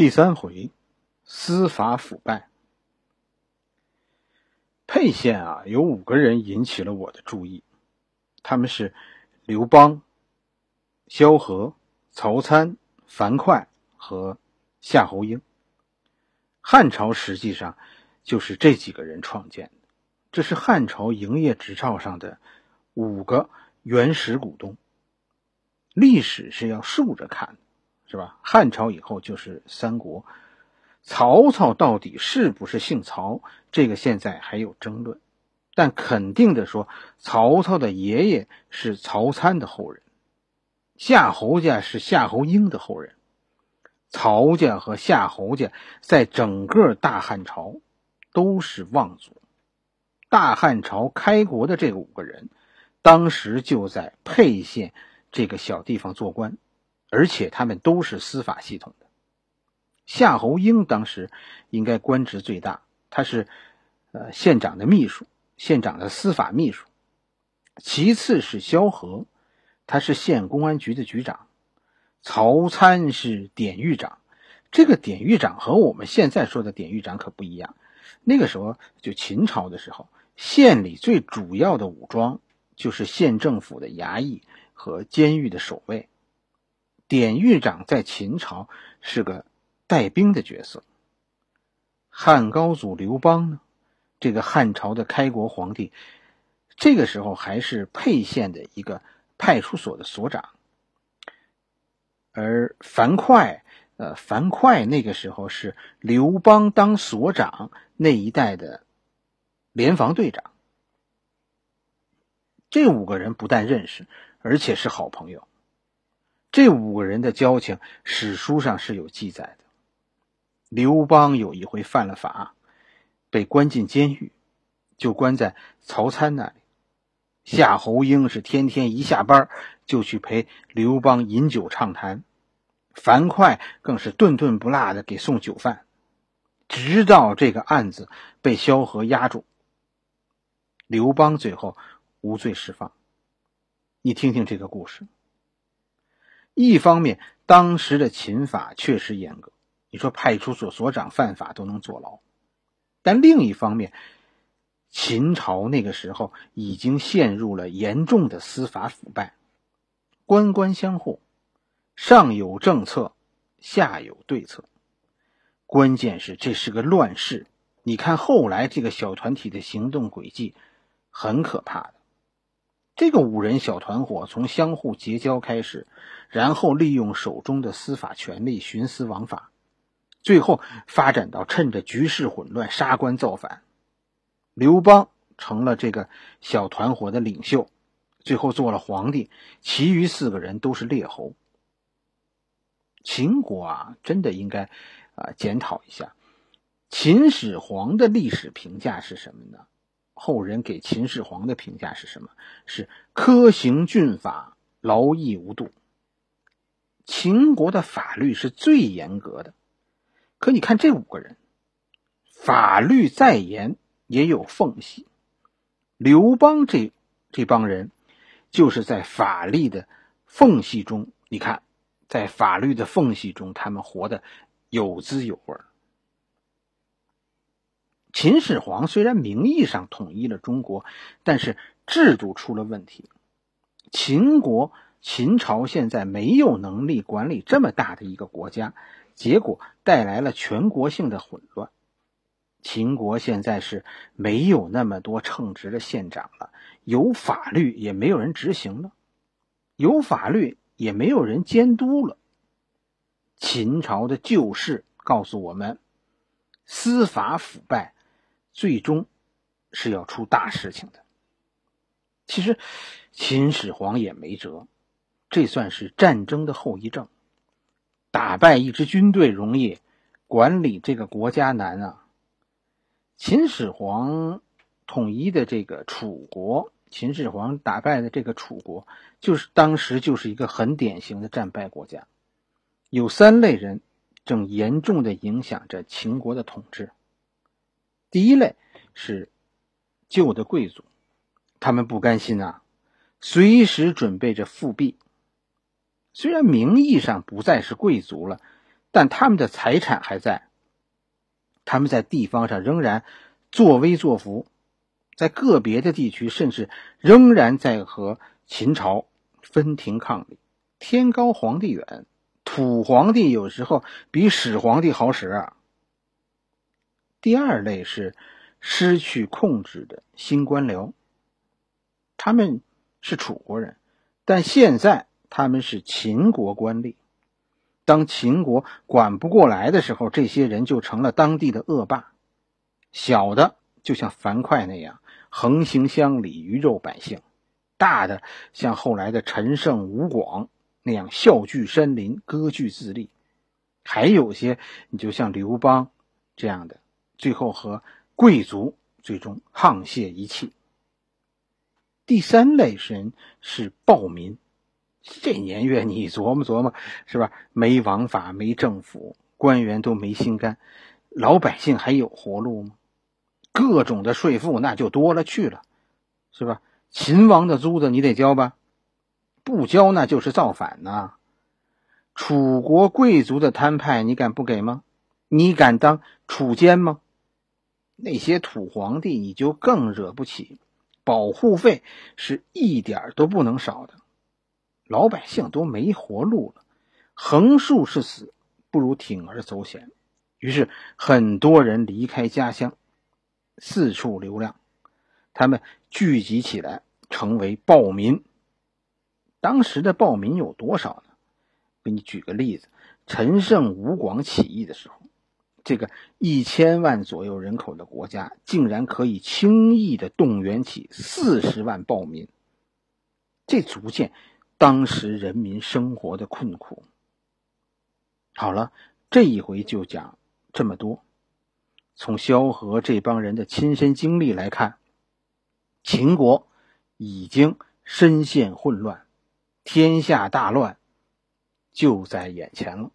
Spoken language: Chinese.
第三回，司法腐败。沛县啊，有五个人引起了我的注意，他们是刘邦、萧何、曹参、樊哙和夏侯婴。汉朝实际上就是这几个人创建的，这是汉朝营业执照上的五个原始股东。历史是要竖着看的。是吧？汉朝以后就是三国。曹操到底是不是姓曹？这个现在还有争论。但肯定的说，曹操的爷爷是曹参的后人，夏侯家是夏侯婴的后人。曹家和夏侯家在整个大汉朝都是望族。大汉朝开国的这五个人，当时就在沛县这个小地方做官。而且他们都是司法系统的。夏侯婴当时应该官职最大，他是呃县长的秘书，县长的司法秘书。其次是萧何，他是县公安局的局长。曹参是典狱长，这个典狱长和我们现在说的典狱长可不一样。那个时候就秦朝的时候，县里最主要的武装就是县政府的衙役和监狱的守卫。典狱长在秦朝是个带兵的角色，汉高祖刘邦呢，这个汉朝的开国皇帝，这个时候还是沛县的一个派出所的所长，而樊哙，呃，樊哙那个时候是刘邦当所长那一代的联防队长，这五个人不但认识，而且是好朋友。这五个人的交情，史书上是有记载的。刘邦有一回犯了法，被关进监狱，就关在曹参那里。夏侯婴是天天一下班就去陪刘邦饮酒畅谈，樊哙更是顿顿不落的给送酒饭，直到这个案子被萧何压住，刘邦最后无罪释放。你听听这个故事。一方面，当时的秦法确实严格，你说派出所所长犯法都能坐牢；但另一方面，秦朝那个时候已经陷入了严重的司法腐败，官官相护，上有政策，下有对策。关键是这是个乱世，你看后来这个小团体的行动轨迹很可怕的。这个五人小团伙从相互结交开始，然后利用手中的司法权力徇私枉法，最后发展到趁着局势混乱杀官造反，刘邦成了这个小团伙的领袖，最后做了皇帝，其余四个人都是列侯。秦国啊，真的应该啊检讨一下，秦始皇的历史评价是什么呢？后人给秦始皇的评价是什么？是苛行峻法，劳役无度。秦国的法律是最严格的，可你看这五个人，法律再严也有缝隙。刘邦这这帮人，就是在法律的缝隙中，你看，在法律的缝隙中，他们活得有滋有味。秦始皇虽然名义上统一了中国，但是制度出了问题。秦国、秦朝现在没有能力管理这么大的一个国家，结果带来了全国性的混乱。秦国现在是没有那么多称职的县长了，有法律也没有人执行了，有法律也没有人监督了。秦朝的旧事告诉我们，司法腐败。最终，是要出大事情的。其实，秦始皇也没辙，这算是战争的后遗症。打败一支军队容易，管理这个国家难啊。秦始皇统一的这个楚国，秦始皇打败的这个楚国，就是当时就是一个很典型的战败国家。有三类人正严重的影响着秦国的统治。第一类是旧的贵族，他们不甘心啊，随时准备着复辟。虽然名义上不再是贵族了，但他们的财产还在，他们在地方上仍然作威作福，在个别的地区，甚至仍然在和秦朝分庭抗礼。天高皇帝远，土皇帝有时候比始皇帝好使啊。第二类是失去控制的新官僚，他们是楚国人，但现在他们是秦国官吏。当秦国管不过来的时候，这些人就成了当地的恶霸，小的就像樊哙那样横行乡里、鱼肉百姓，大的像后来的陈胜、吴广那样笑聚山林、割据自立，还有些你就像刘邦这样的。最后和贵族最终沆瀣一气。第三类人是暴民，这年月你琢磨琢磨，是吧？没王法，没政府，官员都没心肝，老百姓还有活路吗？各种的税赋那就多了去了，是吧？秦王的租子你得交吧，不交那就是造反呐。楚国贵族的摊派你敢不给吗？你敢当楚监吗？那些土皇帝，你就更惹不起。保护费是一点都不能少的，老百姓都没活路了，横竖是死，不如铤而走险。于是，很多人离开家乡，四处流浪。他们聚集起来，成为暴民。当时的暴民有多少呢？给你举个例子，陈胜吴广起义的时候。这个一千万左右人口的国家，竟然可以轻易的动员起四十万暴民，这足见当时人民生活的困苦。好了，这一回就讲这么多。从萧何这帮人的亲身经历来看，秦国已经深陷混乱，天下大乱就在眼前了。